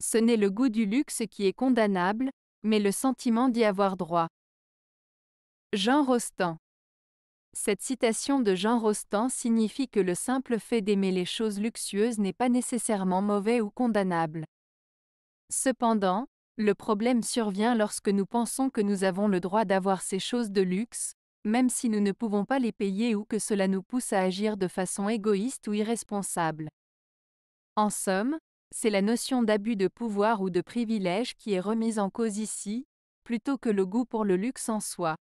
Ce n'est le goût du luxe qui est condamnable, mais le sentiment d'y avoir droit. Jean Rostand. Cette citation de Jean Rostand signifie que le simple fait d'aimer les choses luxueuses n'est pas nécessairement mauvais ou condamnable. Cependant, le problème survient lorsque nous pensons que nous avons le droit d'avoir ces choses de luxe, même si nous ne pouvons pas les payer ou que cela nous pousse à agir de façon égoïste ou irresponsable. En somme, c'est la notion d'abus de pouvoir ou de privilège qui est remise en cause ici, plutôt que le goût pour le luxe en soi.